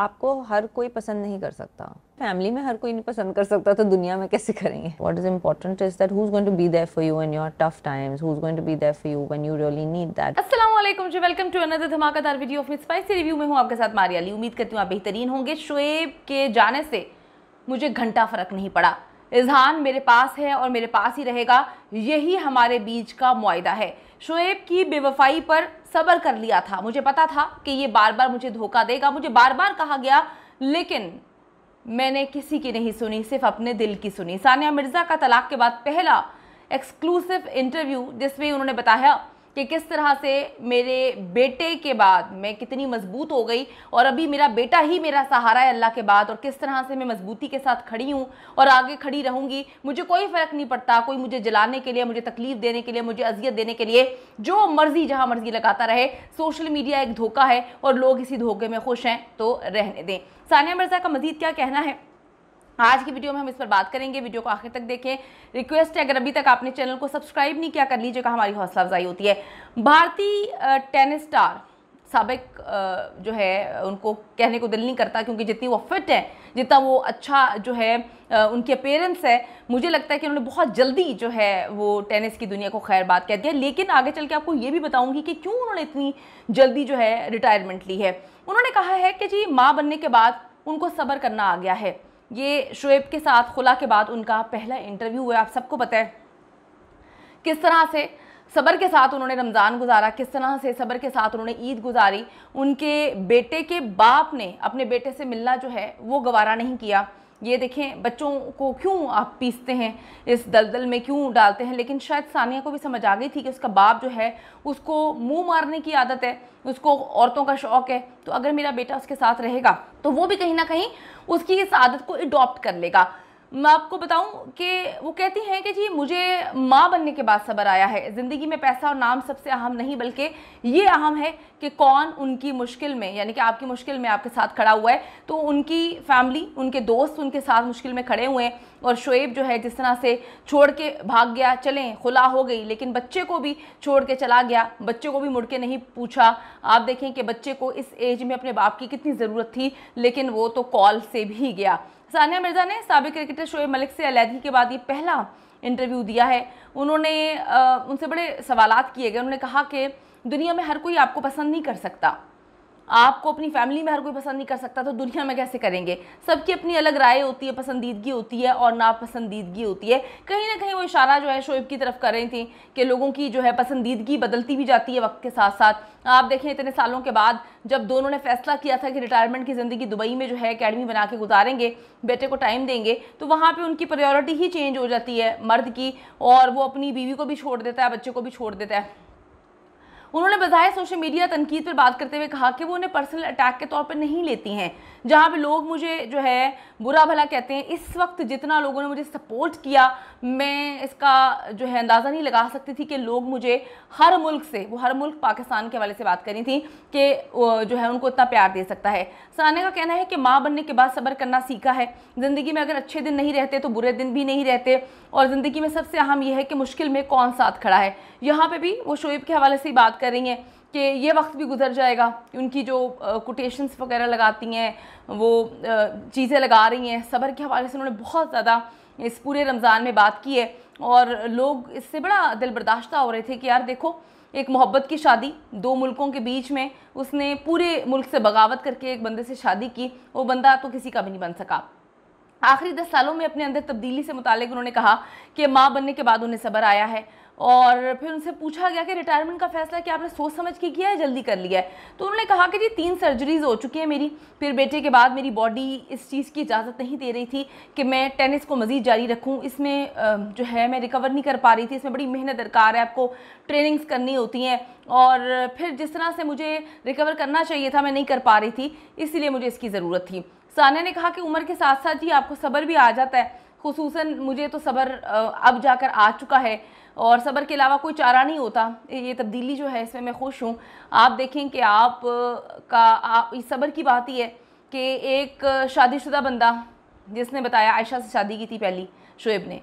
आपको हर कोई पसंद नहीं कर सकता फैमिली में हर कोई नहीं पसंद कर सकता तो दुनिया में कैसे करेंगे what is important is that who going to be there for you in your tough times who going to be there for you when you really need that अस्सलाम वालेकुम जी वेलकम टू अनदर धमाकेदार video of Miss Spicy review में हूं आपके साथ मारियाली उम्मीद करती हूं आप बेहतरीन होंगे शुएब के जाने से मुझे घंटा फर्क नहीं पड़ा इजहान मेरे पास है और मेरे पास ही रहेगा यही हमारे बीच का मुआदा है शोएब की बेवफाई पर सब्र कर लिया था मुझे पता था कि ये बार बार मुझे धोखा देगा मुझे बार बार कहा गया लेकिन मैंने किसी की नहीं सुनी सिर्फ अपने दिल की सुनी सानिया मिर्ज़ा का तलाक के बाद पहला एक्सक्लूसिव इंटरव्यू जिसमें उन्होंने बताया कि किस तरह से मेरे बेटे के बाद मैं कितनी मजबूत हो गई और अभी मेरा बेटा ही मेरा सहारा है अल्लाह के बाद और किस तरह से मैं मजबूती के साथ खड़ी हूँ और आगे खड़ी रहूँगी मुझे कोई फ़र्क नहीं पड़ता कोई मुझे जलाने के लिए मुझे तकलीफ़ देने के लिए मुझे अजियत देने के लिए जो मर्ज़ी जहाँ मर्ज़ी लगाता रहे सोशल मीडिया एक धोखा है और लोग इसी धोखे में खुश हैं तो रहने दें सानिया मिर्ज़ा का मज़ीद क्या कहना है आज की वीडियो में हम इस पर बात करेंगे वीडियो को आखिर तक देखें रिक्वेस्ट है अगर अभी तक आपने चैनल को सब्सक्राइब नहीं किया कर लीजिएगा हमारी हौसला अफजाई होती है भारतीय टेनिस स्टार सबक जो है उनको कहने को दिल नहीं करता क्योंकि जितनी वो फिट हैं जितना वो अच्छा जो है उनके पेरेंट्स है मुझे लगता है कि उन्होंने बहुत जल्दी जो है वो टेनिस की दुनिया को खैर बात कह दिया लेकिन आगे चल के आपको ये भी बताऊंगी कि क्यों उन्होंने इतनी जल्दी जो है रिटायरमेंट ली है उन्होंने कहा है कि जी माँ बनने के बाद उनको सब्र करना आ गया है ये शुएब के साथ खुला के बाद उनका पहला इंटरव्यू हुआ आप सबको पता है किस तरह से सबर के साथ उन्होंने रमज़ान गुजारा किस तरह से सबर के साथ उन्होंने ईद गुजारी उनके बेटे के बाप ने अपने बेटे से मिलना जो है वो गवारा नहीं किया ये देखें बच्चों को क्यों आप पीसते हैं इस दलदल में क्यों डालते हैं लेकिन शायद सानिया को भी समझ आ गई थी कि उसका बाप जो है उसको मुंह मारने की आदत है उसको औरतों का शौक़ है तो अगर मेरा बेटा उसके साथ रहेगा तो वो भी कहीं ना कहीं उसकी इस आदत को अडॉप्ट कर लेगा मैं आपको बताऊं कि वो कहती हैं कि जी मुझे माँ बनने के बाद सबर आया है ज़िंदगी में पैसा और नाम सबसे अहम नहीं बल्कि ये अहम है कि कौन उनकी मुश्किल में यानी कि आपकी मुश्किल में आपके साथ खड़ा हुआ है तो उनकी फैमिली उनके दोस्त उनके साथ मुश्किल में खड़े हुए हैं और शुएब जो है जिस तरह से छोड़ के भाग गया चलें खुला हो गई लेकिन बच्चे को भी छोड़ के चला गया बच्चे को भी मुड़ के नहीं पूछा आप देखें कि बच्चे को इस एज में अपने बाप की कितनी ज़रूरत थी लेकिन वो तो कॉल से भी गया सानिया मिर्ज़ा ने सबक क्रिकेटर शोएब मलिक से अलीहदगी के बाद ये पहला इंटरव्यू दिया है उन्होंने आ, उनसे बड़े सवाल किए गए उन्होंने कहा कि दुनिया में हर कोई आपको पसंद नहीं कर सकता आपको अपनी फैमिली में हर कोई पसंद नहीं कर सकता तो दुनिया में कैसे करेंगे सबकी अपनी अलग राय होती है पसंदीदगी होती है और नापसंदीदगी होती है कहीं ना कहीं वो इशारा जो है शोएब की तरफ कर रही थी कि लोगों की जो है पसंदीदगी बदलती भी जाती है वक्त के साथ साथ आप देखें इतने सालों के बाद जब दोनों ने फैसला किया था कि रिटायरमेंट की ज़िंदगी दुबई में जो है अकेडमी बना के गुजारेंगे बेटे को टाइम देंगे तो वहाँ पर उनकी प्रायोरिटी ही चेंज हो जाती है मर्द की और वो अपनी बीवी को भी छोड़ देता है बच्चे को भी छोड़ देता है उन्होंने बजाय सोशल मीडिया तनकीद पर बात करते हुए कहा कि वो उन्हें पर्सनल अटैक के तौर पर नहीं लेती हैं जहाँ पर लोग मुझे जो है बुरा भला कहते हैं इस वक्त जितना लोगों ने मुझे सपोर्ट किया मैं इसका जो है अंदाज़ा नहीं लगा सकती थी कि लोग मुझे हर मुल्क से वो हर मुल्क पाकिस्तान के हवाले से बात करी थी कि जो है उनको इतना प्यार दे सकता है सानिया का कहना है कि माँ बनने के बाद सब्र करना सीखा है ज़िंदगी में अगर अच्छे दिन नहीं रहते तो बुरे दिन भी नहीं रहते और ज़िंदगी में सबसे अहम यह है कि मुश्किल में कौन साथ खड़ा है यहाँ पर भी वो शोएब के हवाले से ही बात करेंगे कि ये वक्त भी गुजर जाएगा उनकी जो कोटेशंस वगैरह लगाती हैं वो चीज़ें लगा रही हैं सबर के हवाले से उन्होंने बहुत ज़्यादा इस पूरे रमज़ान में बात की है और लोग इससे बड़ा दिल बर्दाश्त हो रहे थे कि यार देखो एक मोहब्बत की शादी दो मुल्कों के बीच में उसने पूरे मुल्क से बगावत करके एक बंदे से शादी की वो बंदा तो किसी का भी नहीं बन सका आखिरी दस सालों में अपने अंदर तब्दीली से मुतालिक उन्होंने कहा कि माँ बनने के बाद उन्हें सबर आया है और फिर उनसे पूछा गया कि रिटायरमेंट का फैसला क्या आपने सोच समझ के किया है जल्दी कर लिया है तो उन्होंने कहा कि जी तीन सर्जरीज हो चुकी है मेरी फिर बेटे के बाद मेरी बॉडी इस चीज़ की इजाज़त नहीं दे रही थी कि मैं टेनिस को मज़ीद जारी रखूँ इसमें जो है मैं रिकवर नहीं कर पा रही थी इसमें बड़ी मेहनत दरकार है आपको ट्रेनिंग्स करनी होती हैं और फिर जिस तरह से मुझे रिकवर करना चाहिए था मैं नहीं कर पा रही थी इसीलिए मुझे इसकी ज़रूरत थी साना ने कहा कि उम्र के साथ साथ ही आपको सब्र भी आ जाता है खसूस मुझे तो सब्र अब जाकर आ चुका है और सबर के अलावा कोई चारा नहीं होता ये तब्दीली जो है इसमें मैं खुश हूँ आप देखें कि आप का आप इस सबर की बात ही है कि एक शादीशुदा बंदा जिसने बताया आयशा से शादी की थी पहली शुएब ने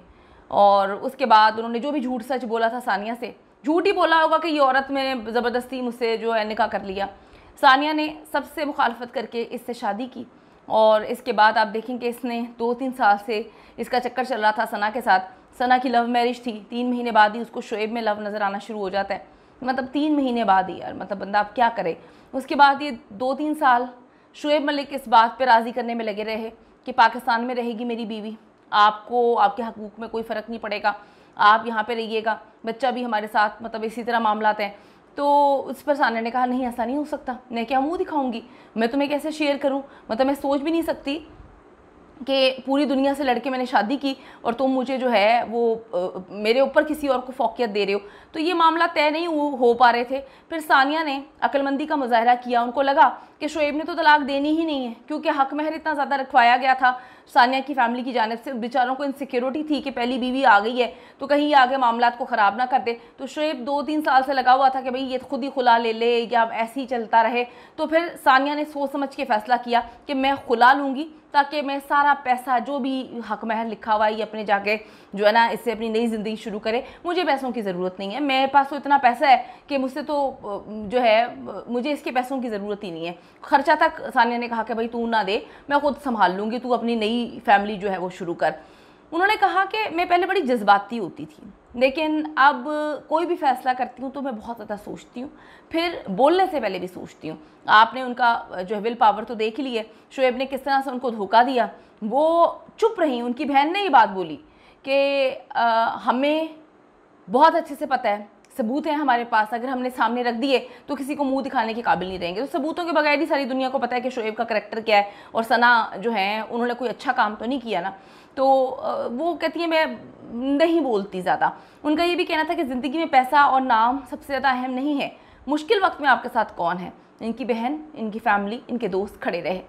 और उसके बाद उन्होंने जो भी झूठ सच बोला था सानिया से झूठ ही बोला होगा कि ये औरत मैंने ज़बरदस्ती मुझसे जो है निका कर लिया सानिया ने सबसे मुखालफत करके इससे शादी की और इसके बाद आप देखें कि इसने दो तीन साल से इसका चक्कर चल रहा था सना के साथ सना की लव मैरिज थी तीन महीने बाद ही उसको शुएब में लव नज़र आना शुरू हो जाता है मतलब तीन महीने बाद ही यार मतलब बंदा आप क्या करे उसके बाद ये दो तीन साल शुएब मलिक इस बात पर राज़ी करने में लगे रहे कि पाकिस्तान में रहेगी मेरी बीवी आपको आपके हकूक़ में कोई फ़र्क नहीं पड़ेगा आप यहाँ पर रहिएगा बच्चा भी हमारे साथ मतलब इसी तरह मामला हैं तो उस पर साना ने कहा नहीं ऐसा नहीं हो सकता मैं क्या मुंह दिखाऊंगी मैं तुम्हें कैसे शेयर करूँ मतलब मैं सोच भी नहीं सकती कि पूरी दुनिया से लड़के मैंने शादी की और तुम मुझे जो है वो आ, मेरे ऊपर किसी और को फोकियत दे रहे हो तो ये मामला तय नहीं हो पा रहे थे फिर सानिया ने अक्लमंदी का मुजाहरा किया उनको लगा कि शुएब ने तो तलाक देनी ही नहीं है क्योंकि हक महर इतना ज़्यादा रखवाया गया था सानिया की फैमिली की जानब से बेचारों को इनसिक्योरिटी थी कि पहली बीवी आ गई है तो कहीं आगे मामला को ख़राब ना कर दे तो शुएब दो तीन साल से लगा हुआ था कि भाई ये खुद ही खुला ले ले या ऐसे ही चलता रहे तो फिर सानिया ने सोच समझ के फ़ैसला किया कि मैं खुला लूँगी ताकि मैं सारा पैसा जो भी हक महर लिखा हुआ है ये अपने जाके जो है ना इससे अपनी नई ज़िंदगी शुरू करे मुझे पैसों की ज़रूरत नहीं है मेरे पास तो इतना पैसा है कि मुझसे तो जो है मुझे इसके पैसों की ज़रूरत ही नहीं है खर्चा तक सानिया ने कहा कि भाई तू ना दे मैं खुद संभाल लूँगी तू अपनी नई फैमिली जो है वो शुरू कर उन्होंने कहा कि मैं पहले बड़ी जज्बाती होती थी लेकिन अब कोई भी फैसला करती हूँ तो मैं बहुत ज़्यादा सोचती हूँ फिर बोलने से पहले भी सोचती हूँ आपने उनका जो है विल पावर तो देख ली है शुएब ने किस तरह से उनको धोखा दिया वो चुप रही उनकी बहन ने ये बात बोली कि हमें बहुत अच्छे से पता है सबूत हैं हमारे पास अगर हमने सामने रख दिए तो किसी को मुंह दिखाने के काबिल नहीं रहेंगे तो सबूतों के बगैर ही सारी दुनिया को पता है कि शोएब का करेक्टर क्या है और सना जो है उन्होंने कोई अच्छा काम तो नहीं किया ना तो वो कहती है मैं नहीं बोलती ज़्यादा उनका ये भी कहना था कि ज़िंदगी में पैसा और नाम सबसे ज़्यादा अहम नहीं है मुश्किल वक्त में आपके साथ कौन है इनकी बहन इनकी फैमिली इनके दोस्त खड़े रहे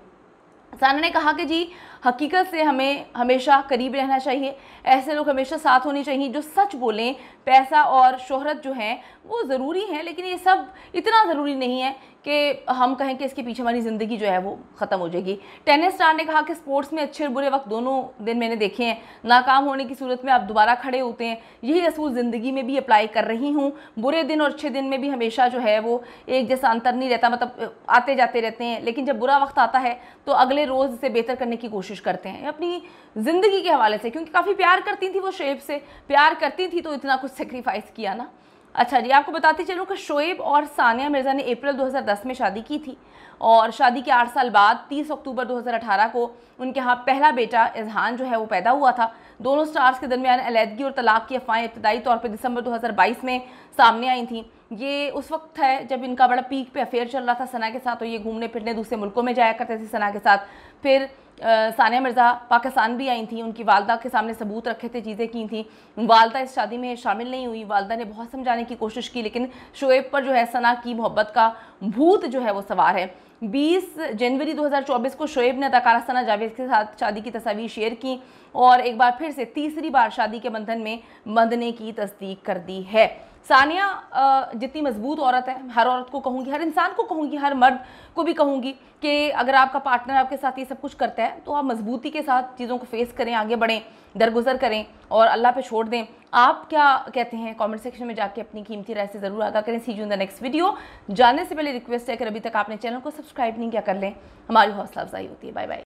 साना ने कहा कि जी हकीकत से हमें हमेशा करीब रहना चाहिए ऐसे लोग हमेशा साथ होने चाहिए जो सच बोलें पैसा और शोहरत जो है वो ज़रूरी है लेकिन ये सब इतना ज़रूरी नहीं है कि हम कहें कि इसके पीछे हमारी ज़िंदगी जो है वो ख़त्म हो जाएगी टेनिस स्टार ने कहा कि स्पोर्ट्स में अच्छे और बुरे वक्त दोनों दिन मैंने देखे हैं नाकाम होने की सूरत में आप दोबारा खड़े होते हैं यही असूल ज़िंदगी में भी अप्लाई कर रही हूँ बुरे दिन और अच्छे दिन में भी हमेशा जो है वो एक जैसा अंतर नहीं रहता मतलब आते जाते रहते हैं लेकिन जब बुरा वक्त आता है तो अगले रोज़ इसे बेहतर करने की कोशिश करते हैं अपनी ज़िंदगी के हवाले से क्योंकि काफ़ी प्यार करती थी वो शेप से प्यार करती थी तो इतना कुछ सेक्रीफाइस किया ना अच्छा जी आपको बताते चलूँ कि शोएब और सानिया मिर्ज़ा ने अप्रैल 2010 में शादी की थी और शादी के आठ साल बाद 30 अक्टूबर 2018 को उनके यहाँ पहला बेटा इजहान जो है वो पैदा हुआ था दोनों स्टार्स के दरमियान अलीहदगी और तलाक की अफवाहें इब्तदाई तौर पर दिसंबर 2022 में सामने आई थी ये उस वक्त है जब इनका बड़ा पीक पे अफेयर चल रहा था सना के साथ और ये घूमने फिरने दूसरे मुल्कों में जाया करते थे सना के साथ फिर सानिया मिर्ज़ा पाकिस्तान भी आई थी उनकी वालदा के सामने सबूत रखे थे चीज़ें की थी वालदा इस शादी में शामिल नहीं हुई वालदा ने बहुत समझाने की कोशिश की लेकिन शोएब पर जो है सना की मोहब्बत का भूत जो है वो सवार है 20 जनवरी 2024 को शोएब ने अदाकारा सना जावेद के साथ शादी की तस्वीर शेयर की और एक बार फिर से तीसरी बार शादी के बंधन में बंधने की तस्दीक कर दी है सानिया जितनी मजबूत औरत है हर औरत को कहूँगी हर इंसान को कहूँगी हर मर्द को भी कहूँगी कि अगर आपका पार्टनर आपके साथ ये सब कुछ करता है तो आप मजबूती के साथ चीज़ों को फेस करें आगे बढ़ें दरगुजर करें और अल्लाह पे छोड़ दें आप क्या कहते हैं कमेंट सेक्शन में जाके अपनी कीमती राय से ज़रूर आगा करें see you in the next video जानने से पहले रिक्वेस्ट है अगर अभी तक आपने चैनल को सब्सक्राइब नहीं किया कर लें हमारी हौसला अफजाई होती है बाय बाय